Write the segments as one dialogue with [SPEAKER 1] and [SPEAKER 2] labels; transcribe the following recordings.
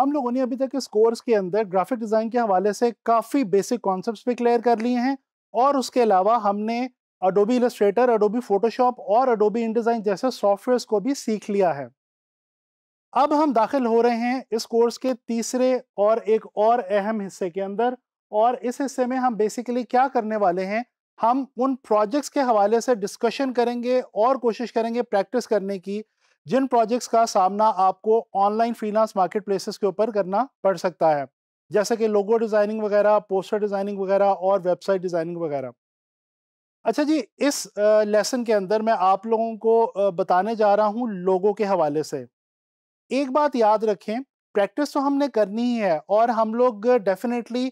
[SPEAKER 1] हम लोगों ने अभी तक इस कोर्स के अंदर ग्राफिक डिज़ाइन के हवाले से काफ़ी बेसिक कॉन्सेप्ट भी क्लियर कर लिए हैं और उसके अलावा हमने अडोबी इलस्ट्रेटर अडोबी फोटोशॉप और अडोबी इंडिजाइन जैसे सॉफ्टवेयर्स को भी सीख लिया है अब हम दाखिल हो रहे हैं इस कोर्स के तीसरे और एक और अहम हिस्से के अंदर और इस हिस्से में हम बेसिकली क्या करने वाले हैं हम उन प्रोजेक्ट्स के हवाले से डिस्कशन करेंगे और कोशिश करेंगे प्रैक्टिस करने की जिन प्रोजेक्ट्स का सामना आपको ऑनलाइन फ्रीलांस मार्केट प्लेसेस के ऊपर करना पड़ सकता है जैसे कि लोगो डिज़ाइनिंग वगैरह पोस्टर डिज़ाइनिंग वगैरह और वेबसाइट डिज़ाइनिंग वगैरह अच्छा जी इस लेसन के अंदर मैं आप लोगों को बताने जा रहा हूँ लोगों के हवाले से एक बात याद रखें प्रैक्टिस तो हमने करनी ही है और हम लोग डेफिनेटली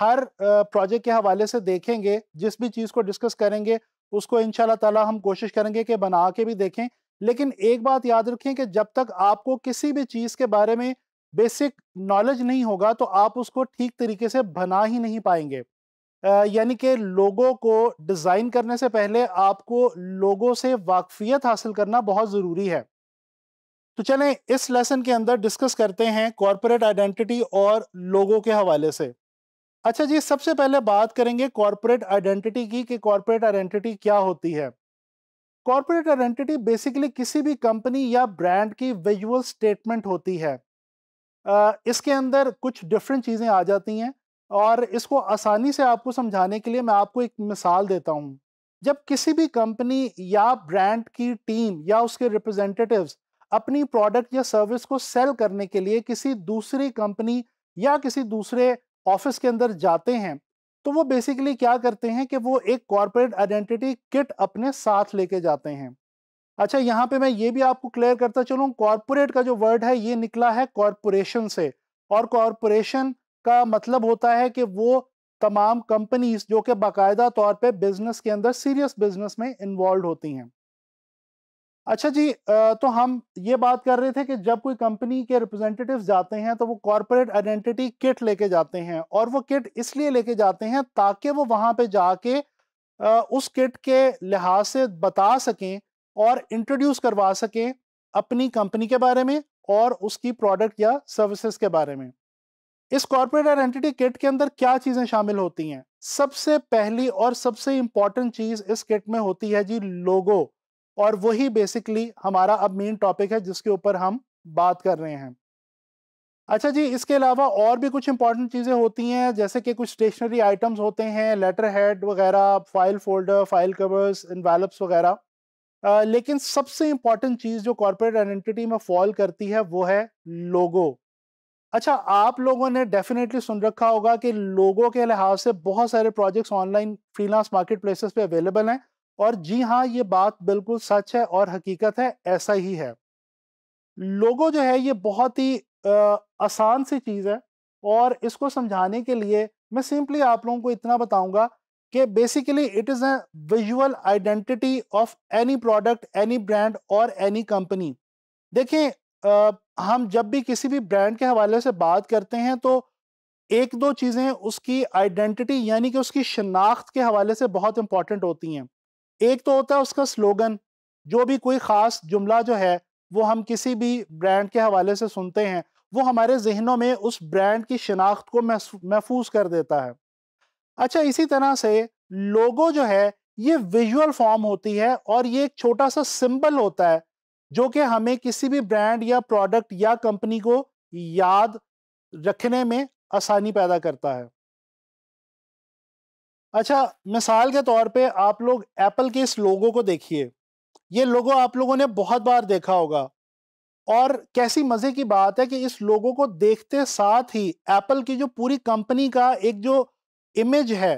[SPEAKER 1] हर प्रोजेक्ट के हवाले से देखेंगे जिस भी चीज़ को डिस्कस करेंगे उसको इन ताला हम कोशिश करेंगे कि बना के भी देखें लेकिन एक बात याद रखें कि जब तक आपको किसी भी चीज़ के बारे में बेसिक नॉलेज नहीं होगा तो आप उसको ठीक तरीके से बना ही नहीं पाएंगे यानी कि लोगों को डिज़ाइन करने से पहले आपको लोगों से वाकफियत हासिल करना बहुत ज़रूरी है तो चलें इस लेसन के अंदर डिस्कस करते हैं कॉरपोरेट आइडेंटिटी और लोगों के हवाले से अच्छा जी सबसे पहले बात करेंगे कॉरपोरेट आइडेंटिटी की कि कॉरपोरेट आइडेंटिटी क्या होती है कॉर्पोरेट आइडेंटिटी बेसिकली किसी भी कंपनी या ब्रांड की विजुअल स्टेटमेंट होती है इसके अंदर कुछ डिफरेंट चीज़ें आ जाती हैं और इसको आसानी से आपको समझाने के लिए मैं आपको एक मिसाल देता हूँ जब किसी भी कंपनी या ब्रांड की टीम या उसके रिप्रेजेंटेटिव्स अपनी प्रोडक्ट या सर्विस को सेल करने के लिए किसी दूसरी कंपनी या किसी दूसरे ऑफिस के अंदर जाते हैं तो वो बेसिकली क्या करते हैं कि वो एक कॉरपोरेट आइडेंटिटी किट अपने साथ लेके जाते हैं अच्छा यहाँ पे मैं ये भी आपको क्लियर करता चलूँ कॉरपोरेट का जो वर्ड है ये निकला है कॉरपोरेशन से और कॉरपोरेशन का मतलब होता है कि वो तमाम कंपनीज जो कि बाकायदा तौर पे बिजनेस के अंदर सीरियस बिजनेस में इन्वॉल्व होती हैं अच्छा जी तो हम ये बात कर रहे थे कि जब कोई कंपनी के रिप्रेजेंटेटिव्स जाते हैं तो वो कॉरपोरेट आइडेंटिटी किट लेके जाते हैं और वो किट इसलिए लेके जाते हैं ताकि वो वहाँ पे जाके उस किट के लिहाज से बता सकें और इंट्रोड्यूस करवा सकें अपनी कंपनी के बारे में और उसकी प्रोडक्ट या सर्विसेज के बारे में इस कॉरपोरेट आइडेंटिटी किट के अंदर क्या चीज़ें शामिल होती हैं सबसे पहली और सबसे इम्पॉर्टेंट चीज़ इस किट में होती है जी लोगों और वही बेसिकली हमारा अब मेन टॉपिक है जिसके ऊपर हम बात कर रहे हैं अच्छा जी इसके अलावा और भी कुछ इंपॉर्टेंट चीज़ें होती हैं जैसे कि कुछ स्टेशनरी आइटम्स होते हैं लेटर हेड वगैरह file folder file covers envelopes वगैरह लेकिन सबसे इम्पॉर्टेंट चीज़ जो कॉरपोरेट आइडेंटिटी में फॉल करती है वो है लोगो अच्छा आप लोगों ने डेफिनेटली सुन रखा होगा कि लोगों के लिहाज से बहुत सारे projects online freelance market places पे अवेलेबल हैं और जी हाँ ये बात बिल्कुल सच है और हकीकत है ऐसा ही है लोगों जो है ये बहुत ही आ, आसान सी चीज़ है और इसको समझाने के लिए मैं सिंपली आप लोगों को इतना बताऊंगा कि basically it is a visual identity of any product any brand और एनी कंपनी देखें हम जब भी किसी भी ब्रांड के हवाले से बात करते हैं तो एक दो चीज़ें उसकी आइडेंटिटी यानी कि उसकी शनाख्त के हवाले से बहुत इंपॉर्टेंट होती हैं एक तो होता है उसका स्लोगन जो भी कोई ख़ास जुमला जो है वो हम किसी भी ब्रांड के हवाले से सुनते हैं वो हमारे जहनों में उस ब्रांड की शिनाख्त को महफूज कर देता है अच्छा इसी तरह से लोगो जो है ये विजुअल फॉर्म होती है और ये एक छोटा सा सिंबल होता है जो कि हमें किसी भी ब्रांड या प्रोडक्ट या कंपनी को याद रखने में आसानी पैदा करता है अच्छा मिसाल के तौर पे आप लोग एप्पल के इस लोगो को देखिए ये लोगो आप लोगों ने बहुत बार देखा होगा और कैसी मज़े की बात है कि इस लोगो को देखते साथ ही एप्पल की जो पूरी कंपनी का एक जो इमेज है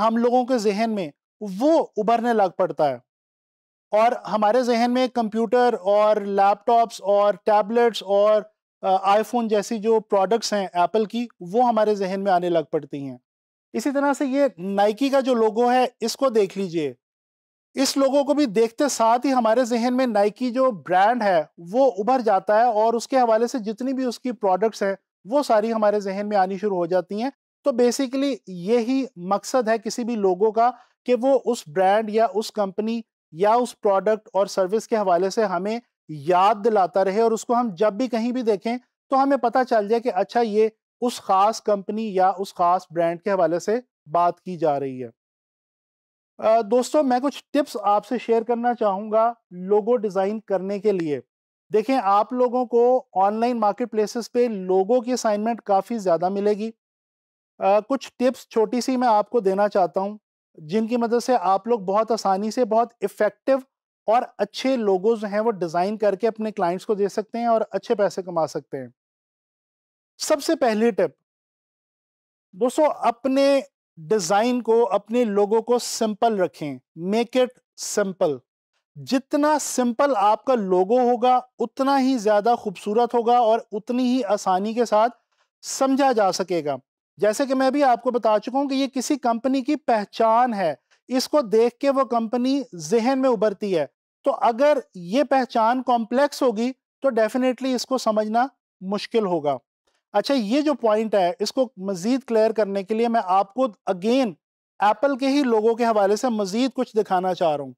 [SPEAKER 1] हम लोगों के जहन में वो उभरने लग पड़ता है और हमारे जहन में कंप्यूटर और लैपटॉप्स और टैबलेट्स और आईफोन जैसी जो प्रोडक्ट्स हैं एप्पल की वो हमारे जहन में आने लग पड़ती हैं इसी तरह से ये नाइकी का जो लोगो है इसको देख लीजिए इस लोगों को भी देखते साथ ही हमारे जहन में नाइकी जो ब्रांड है वो उभर जाता है और उसके हवाले से जितनी भी उसकी प्रोडक्ट्स हैं वो सारी हमारे जहन में आनी शुरू हो जाती हैं तो बेसिकली यही मकसद है किसी भी लोगों का कि वो उस ब्रांड या उस कंपनी या उस प्रोडक्ट और सर्विस के हवाले से हमें याद दिलाता रहे और उसको हम जब भी कहीं भी देखें तो हमें पता चल जाए कि अच्छा ये उस खास कंपनी या उस खास ब्रांड के हवाले से बात की जा रही है दोस्तों मैं कुछ टिप्स आपसे शेयर करना चाहूँगा लोगो डिज़ाइन करने के लिए देखें आप लोगों को ऑनलाइन मार्केट प्लेसेस पे लोगों की असाइनमेंट काफ़ी ज़्यादा मिलेगी आ, कुछ टिप्स छोटी सी मैं आपको देना चाहता हूँ जिनकी मदद से आप लोग बहुत आसानी से बहुत इफ़ेक्टिव और अच्छे लोगोज हैं वो डिज़ाइन करके अपने क्लाइंट्स को दे सकते हैं और अच्छे पैसे कमा सकते हैं सबसे पहली टिप दोस्तों अपने डिजाइन को अपने लोगों को सिंपल रखें मेक इट सिंपल जितना सिंपल आपका लोगो होगा उतना ही ज्यादा खूबसूरत होगा और उतनी ही आसानी के साथ समझा जा सकेगा जैसे कि मैं भी आपको बता चुका हूं कि ये किसी कंपनी की पहचान है इसको देख के वो कंपनी जहन में उभरती है तो अगर ये पहचान कॉम्प्लेक्स होगी तो डेफिनेटली इसको समझना मुश्किल होगा अच्छा ये जो पॉइंट है इसको मज़ीद क्लियर करने के लिए मैं आपको अगेन एप्पल के ही लोगों के हवाले से मज़ीद कुछ दिखाना चाह रहा हूँ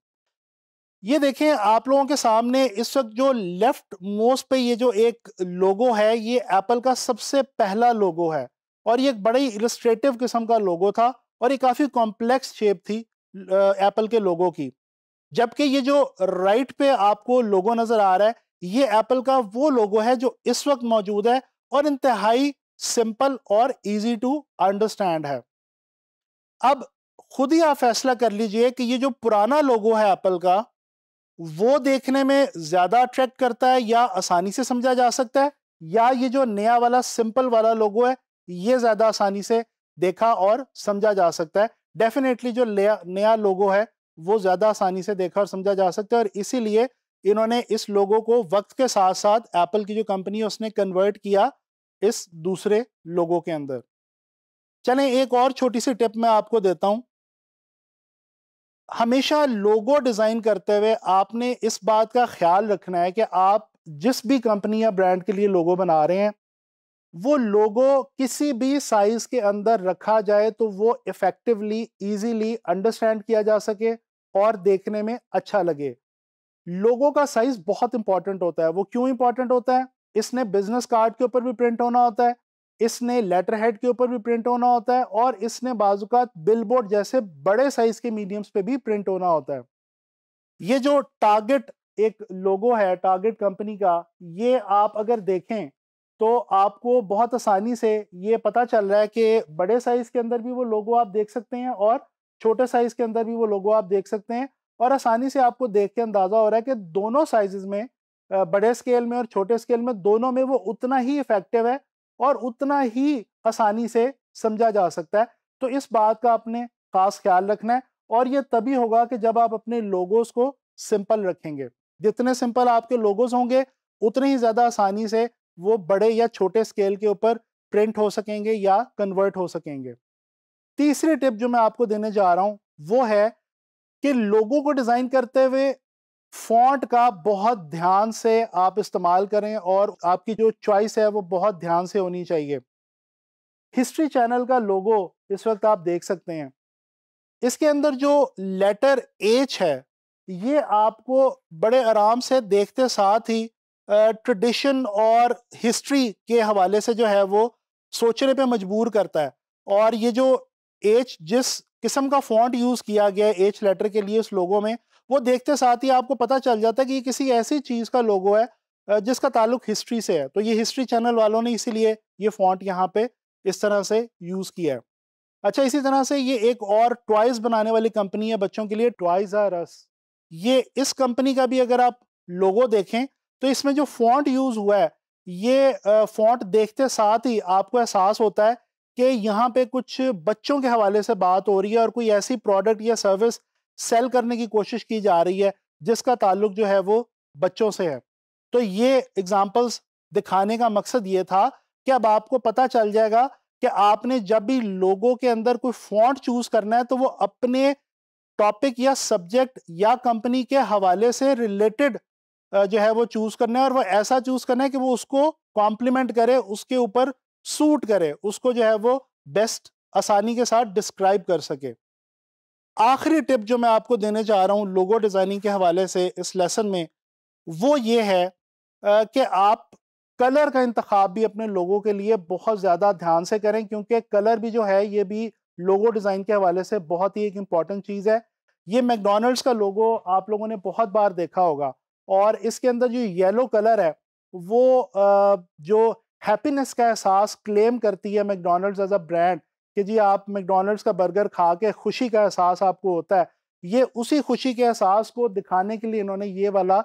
[SPEAKER 1] ये देखें आप लोगों के सामने इस वक्त जो लेफ़्ट मोस्ट पे ये जो एक लोगो है ये एप्पल का सबसे पहला लोगो है और ये एक बड़ा ही इलस्ट्रेटिव किस्म का लोगो था और ये काफ़ी कॉम्प्लेक्स शेप थी एप्पल के लोगो की जबकि ये जो राइट पे आपको लोगो नज़र आ रहा है ये एप्पल का वो लोगो है जो इस वक्त मौजूद है और इंतहाई सिंपल और इजी टू अंडरस्टैंड है अब खुद ही आप फैसला कर लीजिए कि ये जो पुराना लोगो है एप्पल का वो देखने में ज़्यादा अट्रैक्ट करता है या आसानी से समझा जा सकता है या ये जो नया वाला सिंपल वाला लोगो है ये ज़्यादा आसानी से देखा और समझा जा सकता है डेफिनेटली जो नया लोगो है वो ज़्यादा आसानी से देखा और समझा जा सकता है और इसीलिए इन्होंने इस लोगो को वक्त के साथ साथ एप्पल की जो कंपनी है उसने कन्वर्ट किया इस दूसरे लोगों के अंदर चलें एक और छोटी सी टिप मैं आपको देता हूं हमेशा लोगो डिज़ाइन करते हुए आपने इस बात का ख्याल रखना है कि आप जिस भी कंपनी या ब्रांड के लिए लोगो बना रहे हैं वो लोगो किसी भी साइज़ के अंदर रखा जाए तो वो इफ़ेक्टिवली इजीली अंडरस्टैंड किया जा सके और देखने में अच्छा लगे लोगों का साइज़ बहुत इंपॉर्टेंट होता है वो क्यों इंपॉर्टेंट होता है इसने बिजनेस कार्ड के ऊपर भी प्रिंट होना होता है इसने लेटर हेड के ऊपर भी प्रिंट होना होता है और इसने बाजूकात बिलबोर्ड जैसे बड़े साइज के मीडियम्स पे भी प्रिंट होना होता है ये जो टारगेट एक लोगो है टारगेट कंपनी का ये आप अगर देखें तो आपको बहुत आसानी से ये पता चल रहा है कि बड़े साइज के अंदर भी वो लोगो आप देख सकते हैं और छोटे साइज के अंदर भी वो लोगो आप देख सकते हैं और आसानी से आपको देख के अंदाजा हो रहा है कि दोनों साइजेस में बड़े स्केल में और छोटे स्केल में दोनों में वो उतना ही इफेक्टिव है और उतना ही आसानी से समझा जा सकता है तो इस बात का आपने खास ख्याल रखना है और ये तभी होगा कि जब आप अपने लोगोस को सिंपल रखेंगे जितने सिंपल आपके लोगोस होंगे उतने ही ज़्यादा आसानी से वो बड़े या छोटे स्केल के ऊपर प्रिंट हो सकेंगे या कन्वर्ट हो सकेंगे तीसरी टिप जो मैं आपको देने जा रहा हूँ वो है कि लोगों को डिज़ाइन करते हुए फॉन्ट का बहुत ध्यान से आप इस्तेमाल करें और आपकी जो चॉइस है वो बहुत ध्यान से होनी चाहिए हिस्ट्री चैनल का लोगो इस वक्त आप देख सकते हैं इसके अंदर जो लेटर एच है ये आपको बड़े आराम से देखते साथ ही ट्रेडिशन और हिस्ट्री के हवाले से जो है वो सोचने पे मजबूर करता है और ये जो एच जिस किस्म का फॉन्ट यूज़ किया गया है एच लेटर के लिए उस लोगों में वो देखते साथ ही आपको पता चल जाता है कि ये किसी ऐसी चीज़ का लोगो है जिसका ताल्लुक हिस्ट्री से है तो ये हिस्ट्री चैनल वालों ने इसीलिए ये फॉन्ट यहाँ पे इस तरह से यूज़ किया है अच्छा इसी तरह से ये एक और टॉयज़ बनाने वाली कंपनी है बच्चों के लिए टॉयज़ आ रस ये इस कंपनी का भी अगर आप लोगो देखें तो इसमें जो फॉन्ट यूज़ हुआ है ये फॉन्ट देखते साथ ही आपको एहसास होता है कि यहाँ पे कुछ बच्चों के हवाले से बात हो रही है और कोई ऐसी प्रोडक्ट या सर्विस सेल करने की कोशिश की जा रही है जिसका ताल्लुक जो है वो बच्चों से है तो ये एग्जाम्पल्स दिखाने का मकसद ये था कि अब आपको पता चल जाएगा कि आपने जब भी लोगों के अंदर कोई फॉन्ट चूज करना है तो वो अपने टॉपिक या सब्जेक्ट या कंपनी के हवाले से रिलेटेड जो है वो चूज करना है और वो ऐसा चूज करना है कि वो उसको कॉम्प्लीमेंट करे उसके ऊपर सूट करे उसको जो है वो बेस्ट आसानी के साथ डिस्क्राइब कर सके आखिरी टिप जो मैं आपको देने जा रहा हूँ लोगो डिज़ाइनिंग के हवाले से इस लेसन में वो ये है कि आप कलर का इंतखब भी अपने लोगों के लिए बहुत ज़्यादा ध्यान से करें क्योंकि कलर भी जो है ये भी लोगो डिज़ाइन के हवाले से बहुत ही एक इम्पॉर्टेंट चीज़ है ये मैकडोनल्ड्स का लोगो आप लोगों ने बहुत बार देखा होगा और इसके अंदर जो येलो कलर है वो जो हैप्पीनेस का एहसास क्लेम करती है मैकडोनल्ड्स एज अ ब्रांड कि जी आप मैकडोनल्ड्स का बर्गर खा के खुशी का एहसास आपको होता है ये उसी खुशी के एहसास को दिखाने के लिए इन्होंने ये वाला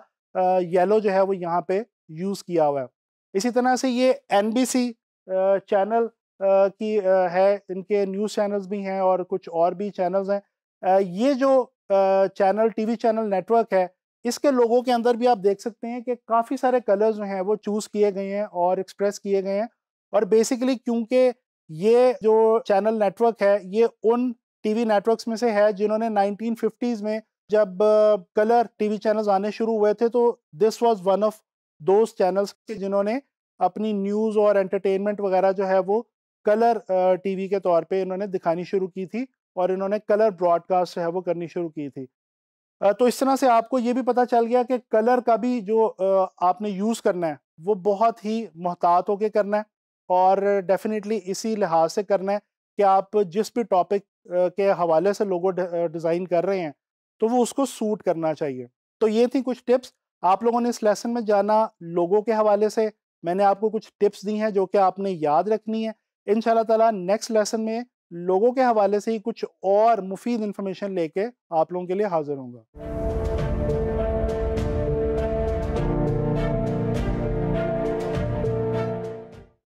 [SPEAKER 1] येलो जो है वो यहाँ पे यूज़ किया हुआ है इसी तरह से ये एन चैनल की है इनके न्यूज़ चैनल्स भी हैं और कुछ और भी चैनल्स हैं ये जो चैनल टीवी चैनल नेटवर्क है इसके लोगों के अंदर भी आप देख सकते हैं कि काफ़ी सारे कलर्स जो हैं वो चूज़ किए गए हैं और एक्सप्रेस किए गए हैं और बेसिकली क्योंकि ये जो चैनल नेटवर्क है ये उन टीवी नेटवर्क्स में से है जिन्होंने 1950s में जब कलर टीवी चैनल्स आने शुरू हुए थे तो this was one of those channels जिन्होंने अपनी न्यूज़ और एंटरटेनमेंट वगैरह जो है वो कलर टीवी के तौर पे इन्होंने दिखानी शुरू की थी और इन्होंने कलर ब्रॉडकास्ट है वो करनी शुरू की थी तो इस तरह से आपको ये भी पता चल गया कि कलर का भी जो आपने यूज़ करना है वो बहुत ही मोहतात होकर करना है और डेफिनेटली इसी लिहाज से करना है कि आप जिस भी टॉपिक के हवाले से लोगों डिज़ाइन कर रहे हैं तो वो उसको सूट करना चाहिए तो ये थी कुछ टिप्स आप लोगों ने इस लेसन में जाना लोगों के हवाले से मैंने आपको कुछ टिप्स दी हैं जो कि आपने याद रखनी है इन ताला नेक्स्ट लेसन में लोगों के हवाले से ही कुछ और मुफीद इन्फॉर्मेशन लेके आप लोगों के लिए हाजिर होंगे